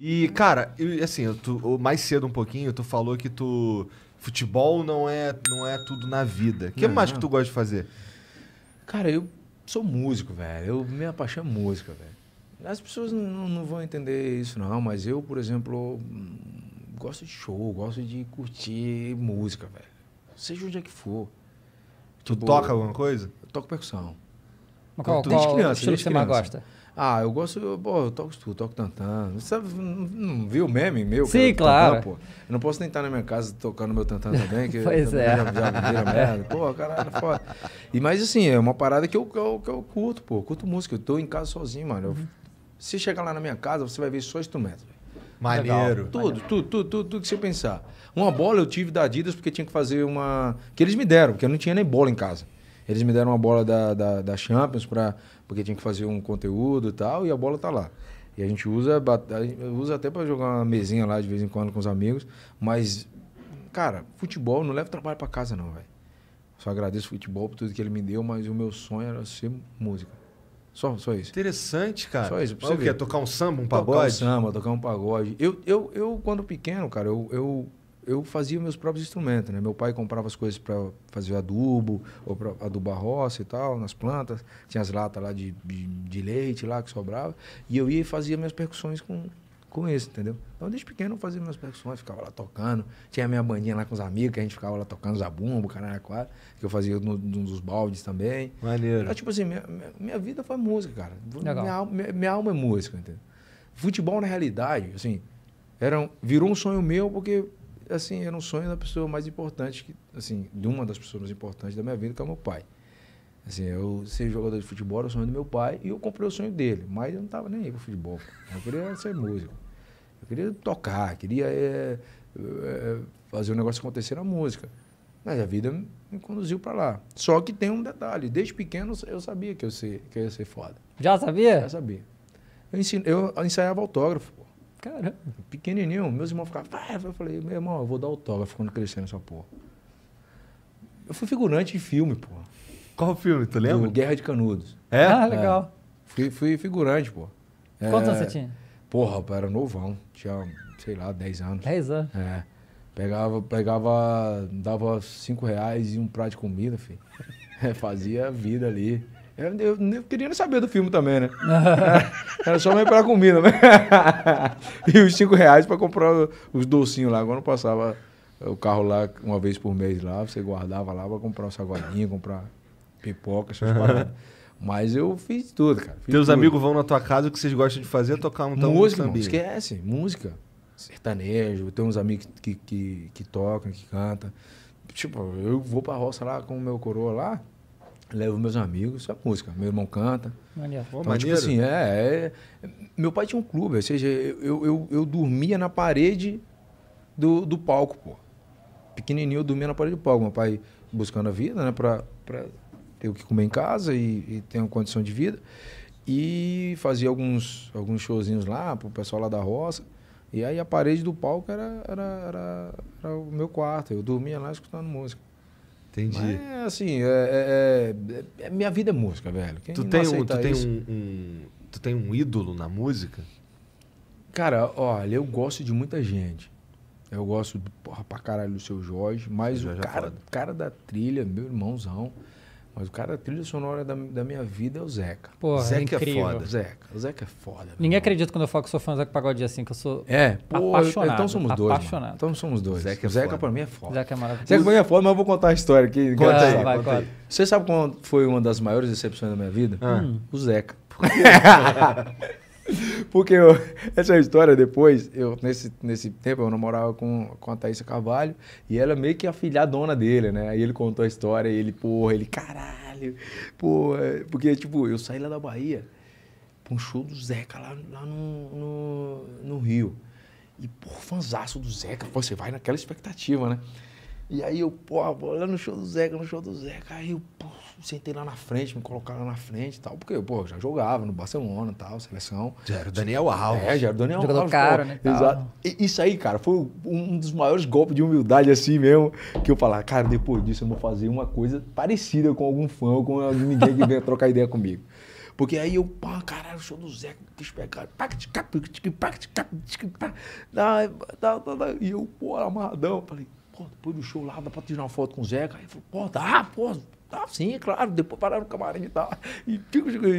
E, cara, eu, assim, tu, mais cedo um pouquinho, tu falou que tu. Futebol não é, não é tudo na vida. O que não. mais que tu gosta de fazer? Cara, eu sou músico, velho. Eu, me paixão por é música, velho. As pessoas não, não vão entender isso, não, mas eu, por exemplo, gosto de show, gosto de curtir música, velho. Seja onde é que for. Tu tipo, toca alguma coisa? Eu toco percussão. Mas qual, desde qual criança, desde criança. você mais gosta? Ah, eu gosto, eu, pô, eu toco tudo, toco tantão. Você não, viu o meme meu? Sim, claro. Tantã, pô. Eu não posso nem estar na minha casa tocando meu tantão também, que pois é. já, já merda. Pô, caralho, é foda. E, mas assim, é uma parada que eu, que eu, que eu curto, pô. Eu curto música. Eu tô em casa sozinho, mano. Eu, uhum. Se chegar lá na minha casa, você vai ver só instrumentos. Maneiro. Tudo, Maneiro. tudo, tudo, tudo, tudo que você pensar. Uma bola eu tive da Adidas porque tinha que fazer uma. Que eles me deram, porque eu não tinha nem bola em casa. Eles me deram uma bola da, da, da Champions para porque tinha que fazer um conteúdo e tal, e a bola tá lá. E a gente usa, usa até para jogar uma mesinha lá de vez em quando com os amigos, mas, cara, futebol não leva trabalho para casa não, velho. Só agradeço o futebol por tudo que ele me deu, mas o meu sonho era ser música. Só, só isso. Interessante, cara. Só isso. você o quê? Tocar um samba, um pagode? Tocar um samba, tocar um pagode. Eu, eu, eu quando pequeno, cara, eu, eu eu fazia meus próprios instrumentos, né? Meu pai comprava as coisas para fazer adubo, ou para adubar roça e tal, nas plantas. Tinha as latas lá de, de, de, leite lá que sobrava. E eu ia e fazia minhas percussões com, com isso, entendeu? Então, desde pequeno, eu fazia minhas percussões, ficava lá tocando. Tinha a minha bandinha lá com os amigos, que a gente ficava lá tocando zabumbo, caralho, quatro, que eu fazia num dos baldes também. Maneiro. Então, tipo assim, minha, minha, minha vida foi música, cara. Legal. Minha, minha, minha alma é música, entendeu? Futebol, na realidade, assim, era, virou um sonho meu porque assim, era um sonho da pessoa mais importante, que, assim, de uma das pessoas mais importantes da minha vida, que é o meu pai. Assim, eu ser jogador de futebol era é o sonho do meu pai e eu comprei o sonho dele, mas eu não estava nem aí com futebol. Eu queria ser músico. Eu queria tocar, queria é, é, fazer o um negócio acontecer na música. Mas a vida me conduziu para lá. Só que tem um detalhe, desde pequeno eu sabia que eu, ser, que eu ia ser foda. Já sabia? Já sabia. Eu, ensino, eu ensaiava autógrafo, pô. Caramba, pequenininho. Meus irmãos ficavam, vai. Eu falei, meu irmão, eu vou dar autógrafo quando crescer nessa porra. Eu fui figurante em filme, pô. Qual filme, tu lembra? Do Guerra de Canudos. É? Ah, é. legal. É. Fui, fui, figurante, pô. É... Quantos anos é, você tinha? Porra, era novão. Tinha, sei lá, 10 anos. 10 anos? É. Pegava, pegava, dava 5 reais e um prato de comida, filho. É, fazia vida ali. Eu, eu, eu queria nem saber do filme também, né? Era só mesmo pra comida, né? e os cinco reais pra comprar os docinhos lá. Quando passava o carro lá uma vez por mês lá, você guardava lá pra comprar um saguadinho, comprar pipoca, essas Mas eu fiz tudo, cara. Fiz Teus tudo. amigos vão na tua casa, o que vocês gostam de fazer é tocar um tambor. Música, não esquece. Música. Sertanejo. Tem uns amigos que, que, que tocam, que cantam. Tipo, eu vou pra roça lá com o meu coroa lá levo meus amigos, só música. Meu irmão canta. Maneiro. Então, Pô, tipo assim, é, é, Meu pai tinha um clube, ou seja, eu, eu, eu dormia na parede do, do palco, pô. Pequenininho eu dormia na parede do palco. Meu pai buscando a vida, né, pra, pra ter o que comer em casa e, e ter uma condição de vida. E fazia alguns, alguns showzinhos lá pro pessoal lá da roça. E aí a parede do palco era, era, era, era o meu quarto. Eu dormia lá escutando música. Entendi. Mas, assim, é, é, é, é, minha vida é música, velho. Quem tu tem, um, tu, tem um, um, tu tem um ídolo na música? Cara, olha, eu gosto de muita gente. Eu gosto, porra, pra caralho do seu Jorge, mas o Jorge é cara, é cara da trilha, meu irmãozão. Mas o cara, a trilha sonora da, da minha vida é o Zeca. Porra, é Zeca é, é foda. Zeca. O Zeca é foda. Ninguém acredita quando eu falo que sou fã do Zeca Pagodinho assim, que eu sou é, pô, apaixonado. Então somos dois. Apaixonado. Então somos dois. Zeca, é Zeca pra mim é foda. Zeca é maravilhoso. Zeca pra mim é foda, mas eu vou contar a história aqui. Conta, conta aí, aí, vai, conta aí. Você sabe qual foi uma das maiores decepções da minha vida? Ah. Hum. O Zeca. Porque eu, essa é história depois, eu nesse, nesse tempo eu namorava com, com a Thaís Carvalho e ela é meio que a filhadona dele, né? Aí ele contou a história e ele, porra, ele, caralho, porra. Porque, tipo, eu saí lá da Bahia pra um show do Zeca lá, lá no, no, no Rio. E, porra, fanzaço do Zeca, pô, você vai naquela expectativa, né? E aí eu, porra, vou lá no show do Zeca, no show do Zeca. Aí eu, pô, sentei lá na frente, me colocaram lá na frente e tal. Porque eu, pô, já jogava no Barcelona e tal, seleção. Já era o Daniel Alves. É, já era o Daniel Jogador Alves. caro, né? Exato. E, isso aí, cara, foi um dos maiores golpes de humildade assim mesmo. Que eu falar, cara, depois disso eu vou fazer uma coisa parecida com algum fã ou com ninguém que venha trocar ideia comigo. Porque aí eu, pá, caralho, show do Zeca, despegado. E eu, pô, amarradão, falei, Pô, depois do show lá, dá pra tirar uma foto com o Zeca? Aí falei, pô, dá, pô, dá sim, claro. Depois pararam no camarim e tal. E,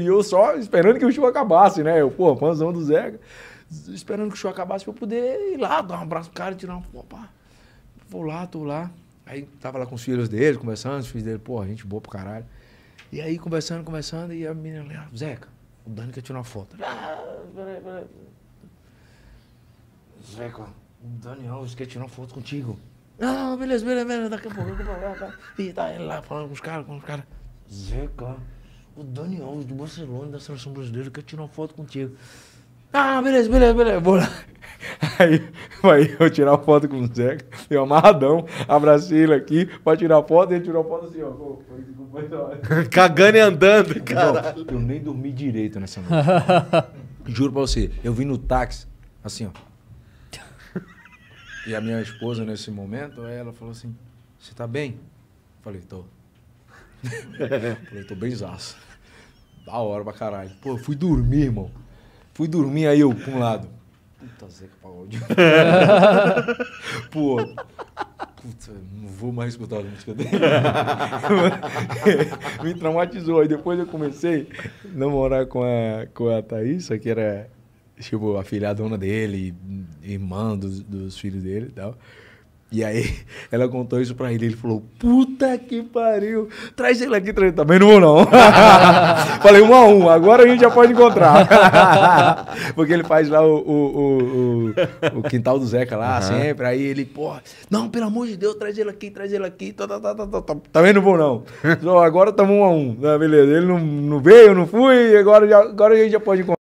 e eu só esperando que o show acabasse, né? Eu, pô, fãzão do Zeca. Esperando que o show acabasse pra eu poder ir lá, dar um abraço pro cara, tirar uma foto. Vou lá, tô lá. Aí tava lá com os filhos dele, conversando, os filhos dele, pô, gente boa pro caralho. E aí conversando, conversando, e a menina lá, Zeca, o Dani quer tirar uma foto. Ah, peraí, peraí. Zeca, o Daniel quer tirar uma foto contigo. Ah, beleza, beleza, beleza, daqui a pouco eu vou pra lá. E tá ele lá falando com os caras, com os caras. Zeca, o Dani Alves do Barcelona da seleção brasileira quer tirar uma foto contigo. Ah, beleza, beleza, beleza, vou lá. Aí, aí eu tirar foto com o Zeca, eu amarradão, abracei ele aqui pra tirar foto, ele tirou foto assim, ó. Cagando e andando, cara. Eu nem dormi direito nessa noite. Juro pra você, eu vim no táxi, assim, ó. E a minha esposa, nesse momento, ela falou assim: Você tá bem? Eu falei: Tô. falei: Tô bem zaço. Da hora pra caralho. Pô, fui dormir, irmão. Fui dormir aí eu pra um lado. Puta Zeca Pagodinho. Pô. Puta, não vou mais escutar a música dele. Me traumatizou. Aí depois eu comecei a namorar com a, com a Thaís, que era tipo, a filha dona dele, irmã dos, dos filhos dele e tal. E aí ela contou isso pra ele. Ele falou: Puta que pariu! Traz ele aqui, traz ele. Também não vou, não. Falei, um a um, agora a gente já pode encontrar. Porque ele faz lá o, o, o, o quintal do Zeca lá, uhum. sempre. Aí ele, porra, não, pelo amor de Deus, traz ele aqui, traz ele aqui. Tá, tá, tá, tá, tá. tá. Também não vou, não. Agora estamos um a um. Ah, beleza, ele não, não veio, não fui, agora, já, agora a gente já pode encontrar.